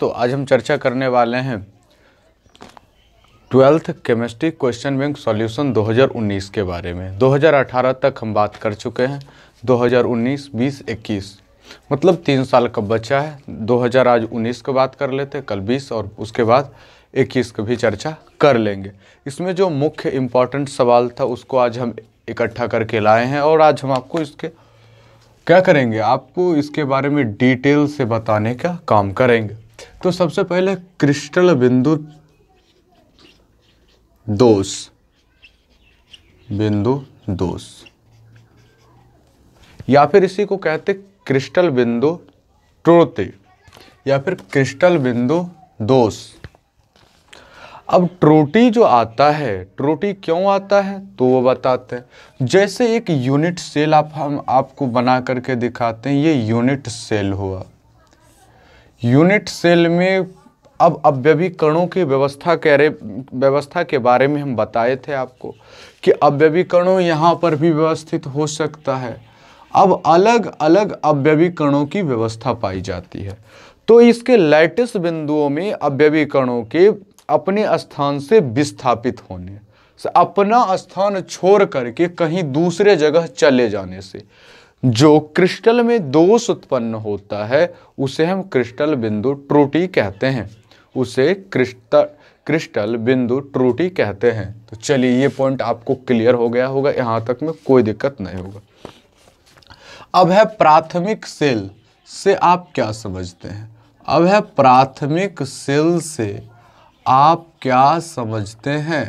तो आज हम चर्चा करने वाले हैं twelfth chemistry question bank solution 2019 के बारे में 2018 तक हम बात कर चुके हैं 2019, 20, 21 मतलब तीन साल का बच्चा है 2000 आज उन्नीस का बात कर लेते कल 20 और उसके बाद 21 का भी चर्चा कर लेंगे इसमें जो मुख्य इम्पॉर्टेंट सवाल था उसको आज हम इकट्ठा करके लाए हैं और आज हम आपको इसके क्या करेंगे आपको इसके बारे में डिटेल से बताने का काम करेंगे तो सबसे पहले क्रिस्टल बिंदु दोष बिंदु दोष या फिर इसी को कहते क्रिस्टल बिंदु ट्रोते या फिर क्रिस्टल बिंदु दोष अब ट्रोटी जो आता है ट्रोटी क्यों आता है तो वो बताते हैं जैसे एक यूनिट सेल आप हम आपको बना करके दिखाते हैं ये यूनिट सेल हुआ यूनिट सेल में अब अव्यवीकरणों की व्यवस्था कह रहे व्यवस्था के बारे में हम बताए थे आपको कि अव्यवीकरणों यहाँ पर भी व्यवस्थित हो सकता है अब अलग अलग अव्यवीकरणों की व्यवस्था पाई जाती है तो इसके लैटिस बिंदुओं में अव्यवीकरणों के अपने स्थान से विस्थापित होने से अपना स्थान छोड़ करके कहीं दूसरे जगह चले जाने से जो क्रिस्टल में दोष उत्पन्न होता है उसे हम क्रिस्टल बिंदु त्रुटि कहते हैं उसे क्रिस्टल क्रिस्टल बिंदु त्रुटि कहते हैं तो चलिए ये पॉइंट आपको क्लियर हो गया होगा यहाँ तक में कोई दिक्कत नहीं होगा अब है प्राथमिक सेल से आप क्या समझते हैं अब है प्राथमिक सेल से आप क्या समझते हैं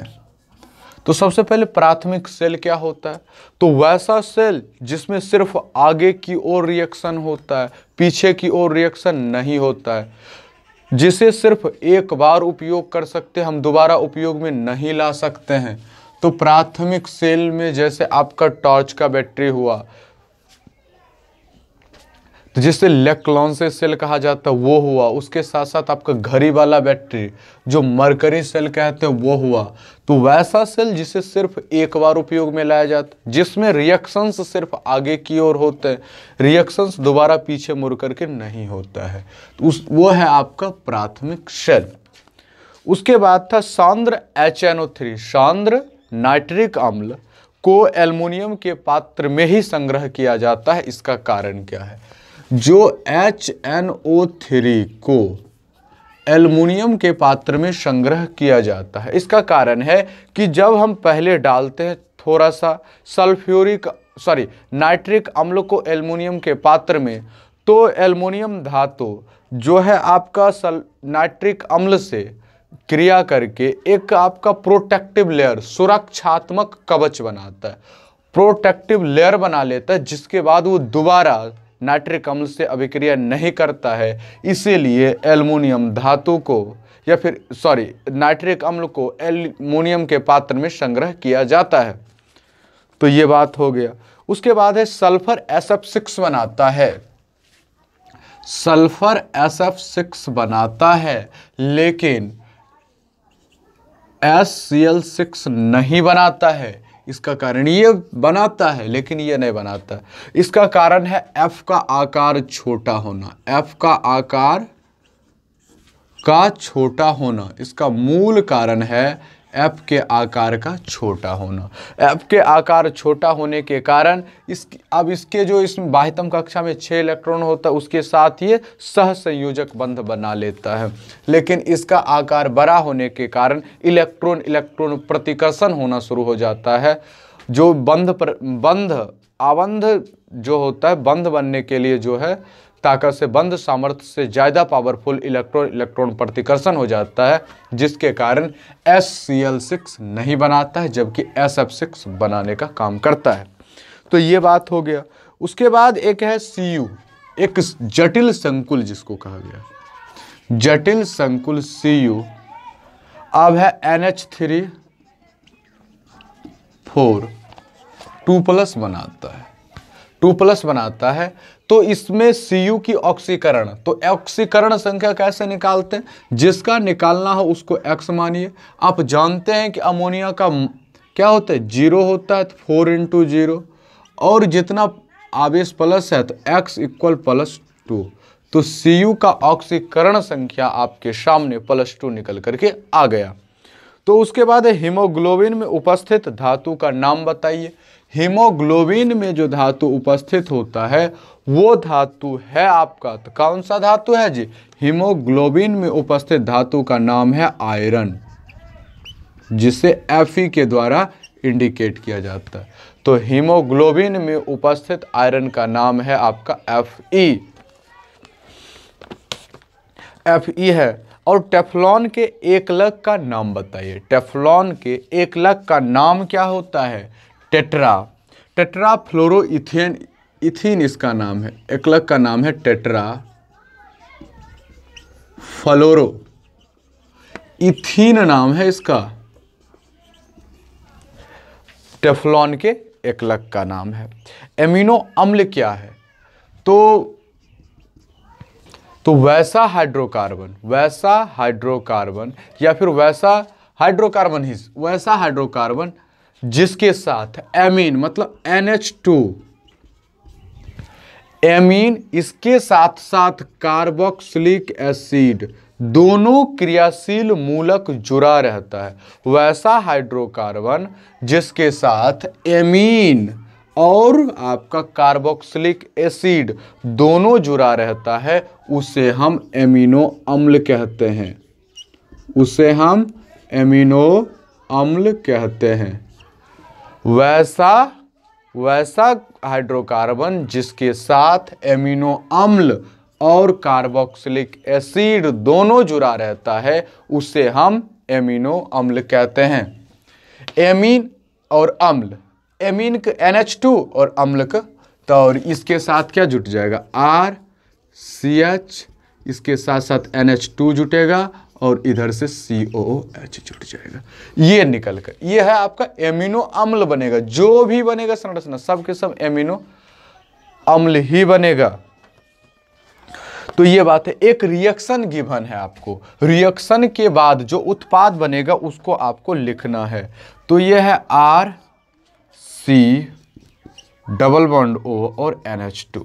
तो सबसे पहले प्राथमिक सेल क्या होता है तो वैसा सेल जिसमें सिर्फ आगे की ओर रिएक्शन होता है पीछे की ओर रिएक्शन नहीं होता है जिसे सिर्फ एक बार उपयोग कर सकते हम दोबारा उपयोग में नहीं ला सकते हैं तो प्राथमिक सेल में जैसे आपका टॉर्च का बैटरी हुआ तो जिससे लेक्लॉन्से सेल कहा जाता है वो हुआ उसके साथ साथ आपका घड़ी वाला बैटरी जो मरकरी सेल कहते हैं वो हुआ तो वैसा सेल जिसे सिर्फ एक बार उपयोग में लाया जाता जिसमें रिएक्शंस सिर्फ आगे की ओर होते हैं रिएक्शंस दोबारा पीछे मुड़ करके नहीं होता है तो उस वो है आपका प्राथमिक सेल उसके बाद था सांद्र एच एन ओ थ्री सांद्र नाइट्रिक अम्ल को एल्मोनियम के पात्र में ही संग्रह किया जाता है इसका कारण क्या है जो एच एन ओ थ्री को एल्युमिनियम के पात्र में संग्रह किया जाता है इसका कारण है कि जब हम पहले डालते हैं थोड़ा सा सल्फ्यूरिक सॉरी नाइट्रिक अम्ल को एल्युमिनियम के पात्र में तो एल्युमिनियम धातु जो है आपका सल नाइट्रिक अम्ल से क्रिया करके एक आपका प्रोटेक्टिव लेयर सुरक्षात्मक कवच बनाता है प्रोटेक्टिव लेयर बना लेता है जिसके बाद वो दोबारा नाइट्रिक अम्ल से अभिक्रिया नहीं करता है इसीलिए एल्युमिनियम धातु को या फिर सॉरी नाइट्रिक अम्ल को एल्युमिनियम के पात्र में संग्रह किया जाता है तो ये बात हो गया उसके बाद है सल्फर एस एफ सिक्स बनाता है सल्फर एस एफ सिक्स बनाता है लेकिन एस सी एल सिक्स नहीं बनाता है इसका कारण ये बनाता है लेकिन ये नहीं बनाता इसका कारण है एफ का आकार छोटा होना एफ का आकार का छोटा होना इसका मूल कारण है ऐप के आकार का छोटा होना ऐप के आकार छोटा होने के कारण इस अब इसके जो इस बाह्यतम कक्षा में छः इलेक्ट्रॉन होता है उसके साथ ये सहसंयोजक बंध बना लेता है लेकिन इसका आकार बड़ा होने के कारण इलेक्ट्रॉन इलेक्ट्रॉन प्रतिकर्षण होना शुरू हो जाता है जो बंध पर बंध आबंध जो होता है बंध बनने के लिए जो है ताकत से बंद सामर्थ्य से ज़्यादा पावरफुल इलेक्ट्रॉन इलेक्ट्रॉन प्रतिकर्षण हो जाता है जिसके कारण एस सी एल सिक्स नहीं बनाता है जबकि एस एफ सिक्स बनाने का काम करता है तो ये बात हो गया उसके बाद एक है सी यू एक जटिल संकुल जिसको कहा गया जटिल संकुल सी यू अब है N H three four two plus बनाता है टू प्लस बनाता है तो इसमें यू की ऑक्सीकरण तो ऑक्सीकरण संख्या कैसे निकालते हैं जिसका निकालना हो उसको एक्स मानिए आप जानते हैं कि अमोनिया का क्या होता है जीरो होता है तो फोर इंटू जीरो और जितना आवेश प्लस है तो एक्स इक्वल प्लस टू तो यू का ऑक्सीकरण संख्या आपके सामने प्लस टू निकल करके आ गया तो उसके बाद हीमोग्लोबिन में उपस्थित धातु का नाम बताइए हीमोग्लोबिन में जो धातु उपस्थित होता है वो धातु है आपका तो कौन सा धातु है जी हीमोग्लोबिन में उपस्थित धातु का नाम है आयरन जिसे एफ के द्वारा इंडिकेट किया जाता है तो हीमोग्लोबिन में उपस्थित आयरन का नाम है आपका एफ ई एफ ई है और टेफलॉन के एकलक का नाम बताइए टेफलॉन के एकलक का नाम क्या होता है tetra tetra fluoro ethane ethyne इसका नाम है एकलक का नाम है टेट्रा फ्लोरो इथिन नाम है इसका टेफलॉन के एकलक का नाम है एमिनो अम्ल क्या है तो तो वैसा हाइड्रोकार्बन वैसा हाइड्रोकार्बन या फिर वैसा हाइड्रोकार्बन ही वैसा हाइड्रोकार्बन जिसके साथ एमीन मतलब एन एच टू एमीन इसके साथ साथ कार्बोक्सिलिक एसिड दोनों क्रियाशील मूलक जुड़ा रहता है वैसा हाइड्रोकार्बन जिसके साथ एमीन और आपका कार्बोक्सिलिक एसिड दोनों जुड़ा रहता है उसे हम एमिनो अम्ल कहते हैं उसे हम एमिनो अम्ल कहते हैं वैसा वैसा हाइड्रोकार्बन जिसके साथ एमिनो अम्ल और कार्बोक्सिलिक एसिड दोनों जुड़ा रहता है उसे हम एमिनो अम्ल कहते हैं एमीन और अम्ल एमीन का एन और अम्ल का तो और इसके साथ क्या जुट जाएगा आर सी एच इसके साथ साथ एन एच टू जुटेगा और इधर से सी ओ एच जुट जाएगा ये निकल कर ये है आपका एमिनो अम्ल बनेगा जो भी बनेगा संरचना सब के सब एमिनो अम्ल ही बनेगा तो ये बात है एक रिएक्शन गिवन है आपको रिएक्शन के बाद जो उत्पाद बनेगा उसको आपको लिखना है तो ये है R C double bond O और N H two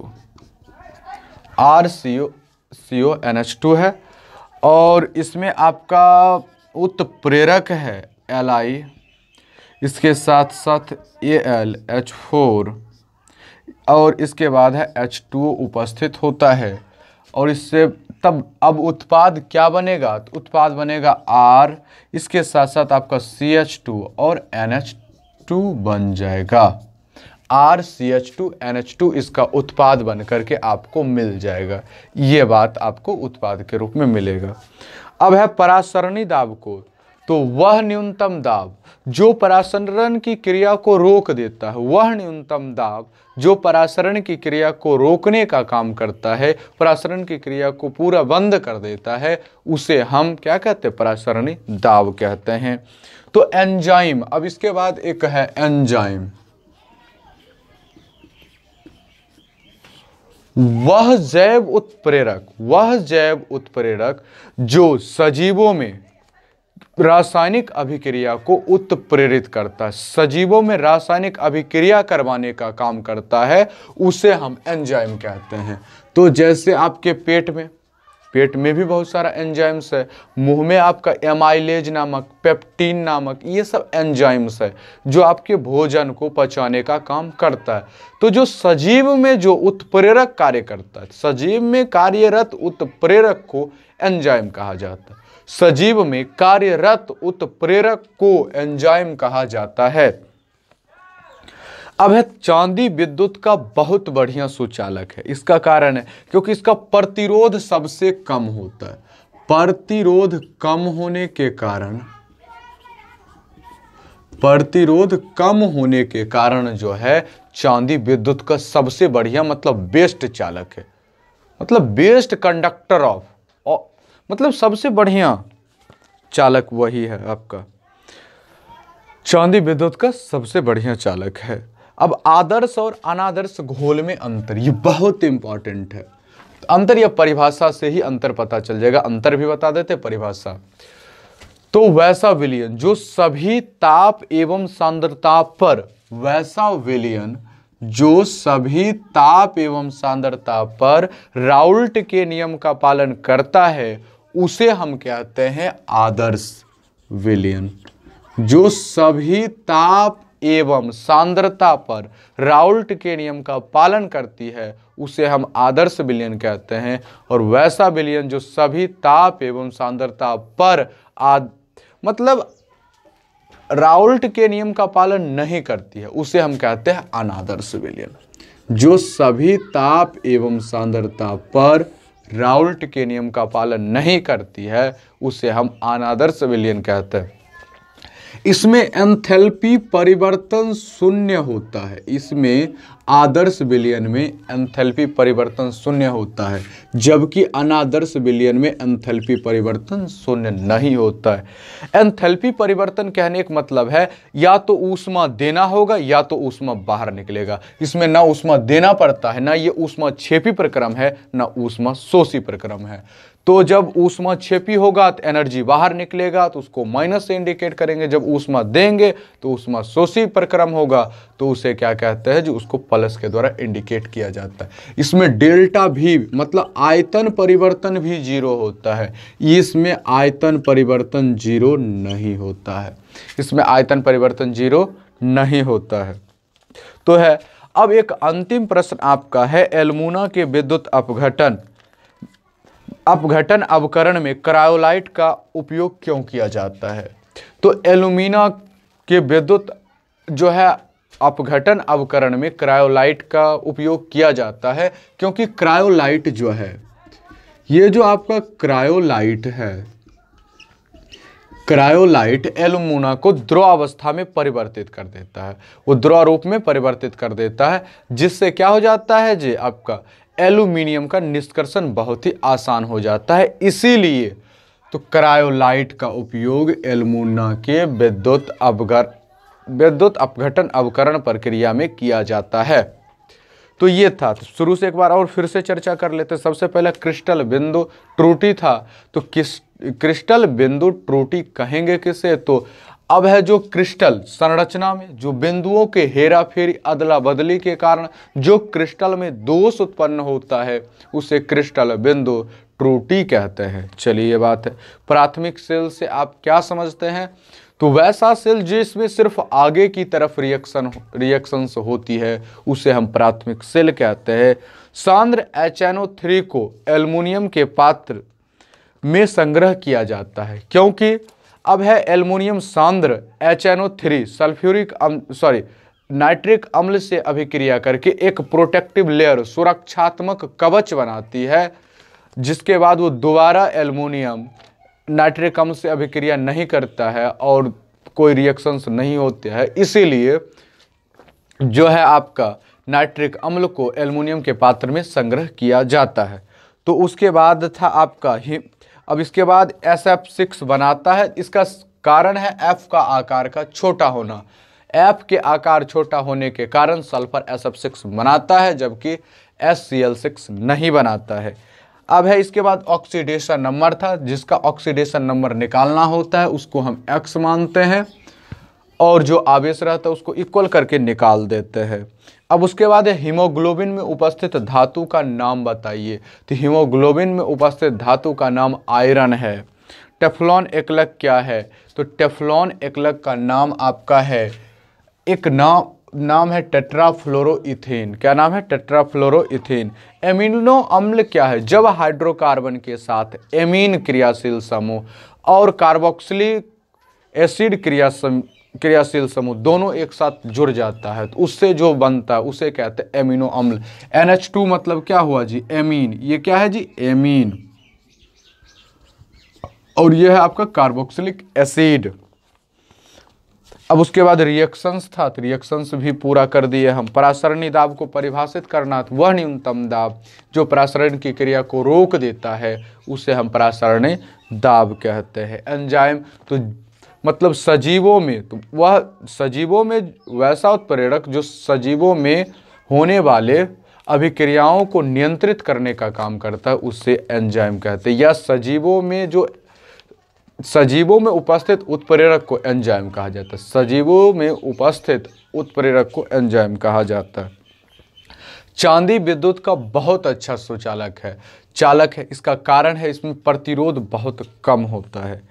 R C O C O N H two है और इसमें आपका उत्प्रेरक है एल आई इसके साथ साथ ए एल एच फोर और इसके बाद है एच टू उपस्थित होता है और इससे तब अब उत्पाद क्या बनेगा तो उत्पाद बनेगा आर इसके साथ साथ आपका सी एच टू और एन एच टू बन जाएगा R C H two N H two इसका उत्पाद बन करके आपको मिल जाएगा ये बात आपको उत्पाद के रूप में मिलेगा अब है परासरणी दाब को तो वह न्यूनतम दाब जो परासरण की क्रिया को रोक देता है वह न्यूनतम दाब जो परासरण की क्रिया को रोकने का काम करता है परासरण की क्रिया को पूरा बंद कर देता है उसे हम क्या कहते हैं परासरणी दाब कहते हैं तो एंजाइम अब इसके बाद एक है एंजाइम वह जैव उत्प्रेरक वह जैव उत्प्रेरक जो सजीवों में रासायनिक अभिक्रिया को उत्प्रेरित करता है सजीवों में रासायनिक अभिक्रिया करवाने का काम करता है उसे हम एंजाइम कहते हैं तो जैसे आपके पेट में पेट में भी बहुत सारा एंजाइम्स है मुंह में आपका एमाइलेज नामक पेप्टीन नामक ये सब एंजाइम्स है जो आपके भोजन को पचाने का काम करता है तो जो सजीव में जो उत्प्रेरक कार्य करता है सजीव में कार्यरत उत्प्रेरक को एंजाइम कहा जाता है सजीव में कार्यरत उत्प्रेरक को एंजाइम कहा जाता है अब है चांदी विद्युत का बहुत बढ़िया सुचालक है इसका कारण है क्योंकि इसका प्रतिरोध सबसे कम होता है प्रतिरोध कम होने के कारण प्रतिरोध कम होने के कारण जो है चांदी विद्युत का सबसे बढ़िया मतलब बेस्ट चालक है मतलब बेस्ट कंडक्टर ऑफ मतलब सबसे बढ़िया चालक वही है आपका चांदी विद्युत का सबसे बढ़िया चालक है अब आदर्श और अनादर्श घोल में अंतर ये बहुत इंपॉर्टेंट है अंतर या परिभाषा से ही अंतर पता चल जाएगा अंतर भी बता देते परिभाषा तो वैसा विलियन जो सभी ताप एवं सांद्रता पर वैसा विलियन जो सभी ताप एवं सांद्रता पर राउल्ट के नियम का पालन करता है उसे हम कहते हैं आदर्श विलयन जो सभी ताप एवं सांद्रता पर राउल्ट के नियम का पालन करती है उसे हम आदर्श विलयन कहते हैं और वैसा विलयन जो सभी ताप एवं सांद्रता पर आद मतलब राउल्ट के नियम का पालन नहीं करती है उसे हम कहते हैं अनादर्श विलयन जो सभी ताप एवं सांद्रता पर राउल्ट के नियम का पालन नहीं करती है उसे हम अनादर्श विलियन कहते हैं इसमें एंथैल्पी परिवर्तन शून्य होता है इसमें आदर्श विलयन में एंथैल्पी परिवर्तन शून्य होता है जबकि अनादर्श विलयन में एंथैल्पी परिवर्तन शून्य नहीं होता है एंथैल्पी परिवर्तन कहने का मतलब है या तो ऊष्मा देना होगा या तो ऊष्मा बाहर निकलेगा इसमें ना ऊष्मा देना पड़ता है ना ये ऊष्मा छेपी प्रक्रम है ना ऊष्मा शोषी प्रक्रम है तो जब ऊष्मा छेपी होगा तो एनर्जी बाहर निकलेगा तो उसको माइनस से इंडिकेट करेंगे जब ऊष्मा देंगे तो ऊष्मा शोषी प्रक्रम होगा तो उसे क्या कहते हैं जो उसको प्लस के द्वारा इंडिकेट किया जाता है इसमें डेल्टा भी मतलब आयतन परिवर्तन भी जीरो होता है इसमें आयतन परिवर्तन जीरो नहीं होता है इसमें आयतन परिवर्तन जीरो नहीं होता है तो है अब एक अंतिम प्रश्न आपका है एलमुना के विद्युत अपघटन अपघटन अवकरण में क्रायोलाइट का उपयोग क्यों किया जाता है तो एलुमिना के विद्युत जो है अपघटन अवकरण में क्रायोलाइट का उपयोग किया जाता है क्योंकि क्रायोलाइट जो है ये जो आपका क्रायोलाइट है क्रायोलाइट एलुमिना को द्रव अवस्था में परिवर्तित कर देता है वो द्रव रूप में परिवर्तित कर देता है जिससे क्या हो जाता है जी आपका एल्यूमिनियम का निष्कर्षण बहुत ही आसान हो जाता है इसीलिए तो क्रायोलाइट का उपयोग एलमुना के विद्युत अवगर विद्युत अपघटन अवकरण प्रक्रिया में किया जाता है तो ये था तो शुरू से एक बार और फिर से चर्चा कर लेते सबसे पहले क्रिस्टल बिंदु त्रुटि था तो किस क्रिस्टल बिंदु त्रुटि कहेंगे किसे तो अब है जो क्रिस्टल संरचना में जो बिंदुओं के हेरा फेरी अदला बदली के कारण जो क्रिस्टल में दोष उत्पन्न होता है उसे क्रिस्टल बिंदु त्रुटि कहते हैं चलिए ये बात है प्राथमिक सेल से आप क्या समझते हैं तो वैसा सेल जिसमें सिर्फ आगे की तरफ रिएक्शन रिएक्शंस होती है उसे हम प्राथमिक सेल कहते हैं सांद्र एच थ्री को एल्युमिनियम के पात्र में संग्रह किया जाता है क्योंकि अब है एल्युमिनियम सांद्र H N O three sulphuric sorry nitric अम्ल से अभिक्रिया करके एक प्रोटेक्टिव लेयर सुरक्षात्मक कवच बनाती है जिसके बाद वो दोबारा एल्युमिनियम नाइट्रिक अम्ल से अभिक्रिया नहीं करता है और कोई रिएक्शंस नहीं होते हैं इसीलिए जो है आपका नाइट्रिक अम्ल को एल्युमिनियम के पात्र में संग्रह किया जाता है तो उसके बाद था आपका अब इसके बाद एस एफ सिक्स बनाता है इसका कारण है एफ का आकार का छोटा होना एफ के आकार छोटा होने के कारण सल्फर एस एफ सिक्स बनाता है जबकि एस सी एल सिक्स नहीं बनाता है अब है इसके बाद ऑक्सीडेशन नंबर था जिसका ऑक्सीडेशन नंबर निकालना होता है उसको हम एक्स मानते हैं और जो आवेश रहता है उसको इक्वल करके निकाल देते हैं अब उसके बाद हीमोग्लोबिन में उपस्थित धातु का नाम बताइए तो हीमोग्लोबिन में उपस्थित धातु का नाम आयरन है टेफ्लॉन एकलक क्या है तो टेफ्लॉन एकलक का नाम आपका है एक नाम नाम है टेट्राफ्लोरोइथेन क्या नाम है टेट्राफ्लोरोइथेन एमिनो अम्ल क्या है जब हाइड्रोकार्बन के साथ एमीन क्रियाशील समूह और कार्बोक्सिलिक एसिड क्रिया क्रियाशील समूह दोनों एक साथ जुड़ जाता है तो उससे जो बनता है उसे कहते हैं एमिनो अम्ल टू मतलब क्या हुआ जी एमीन ये क्या है जी एमीन और ये है आपका कार्बोक्सिलिक एसिड अब उसके बाद रिएक्शंस था तो रिएक्शंस भी पूरा कर दिए हम परासरणी दाब को परिभाषित करना तो वह न्यूनतम दाब जो परासरण की क्रिया को रोक देता है उसे हम परासरणी दाब कहते हैं एंजाइम तो मतलब सजीवों में तो वह सजीवों में वैसा उत्प्रेरक जो सजीवों में होने वाले अभिक्रियाओं को नियंत्रित करने का काम करता है उससे एंजाइम कहते हैं या सजीवों में जो सजीवों में उपस्थित उत्प्रेरक को एंजाइम कहा जाता है सजीवों में उपस्थित उत्प्रेरक को एंजाइम कहा जाता है चांदी विद्युत का बहुत अच्छा सुचालक है चालक है इसका कारण है इसमें प्रतिरोध बहुत कम होता है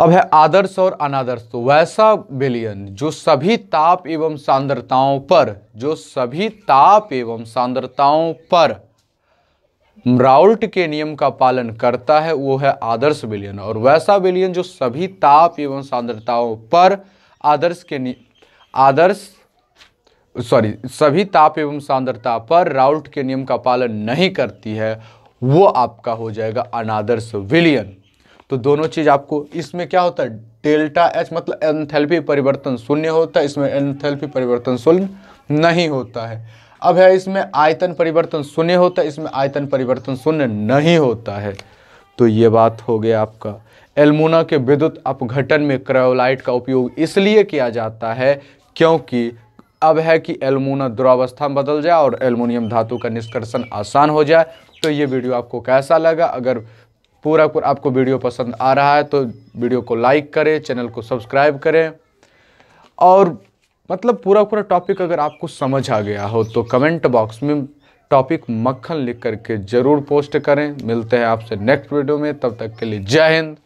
अब है आदर्श और अनादर्श तो वैसा विलयन जो सभी ताप एवं सांद्रताओं पर जो सभी ताप एवं सांद्रताओं पर राउल्ट के नियम का पालन करता है वो है आदर्श विलयन और वैसा विलयन जो सभी ताप एवं सांद्रताओं पर आदर्श के आदर्श सॉरी सभी ताप एवं सांद्रता पर राउल्ट के नियम का पालन नहीं करती है वो आपका हो जाएगा अनादर्श विलयन तो दोनों चीज़ आपको इसमें क्या होता है डेल्टा एच मतलब एंथैल्पी परिवर्तन शून्य होता है इसमें एंथैल्पी परिवर्तन शून्य नहीं होता है अब है इसमें आयतन परिवर्तन शून्य होता है इसमें आयतन परिवर्तन शून्य नहीं होता है तो ये बात हो गया आपका एलमोना के विद्युत अपघटन में क्रायोलाइट का उपयोग इसलिए किया जाता है क्योंकि अब है कि एलमुना दुरावस्था में बदल जाए और एल्मोनियम धातु का निष्कर्षण आसान हो जाए तो ये वीडियो आपको कैसा लगा अगर पूरा पूरा आपको वीडियो पसंद आ रहा है तो वीडियो को लाइक करें चैनल को सब्सक्राइब करें और मतलब पूरा पूरा टॉपिक अगर आपको समझ आ गया हो तो कमेंट बॉक्स में टॉपिक मक्खन लिख करके ज़रूर पोस्ट करें मिलते हैं आपसे नेक्स्ट वीडियो में तब तक के लिए जय हिंद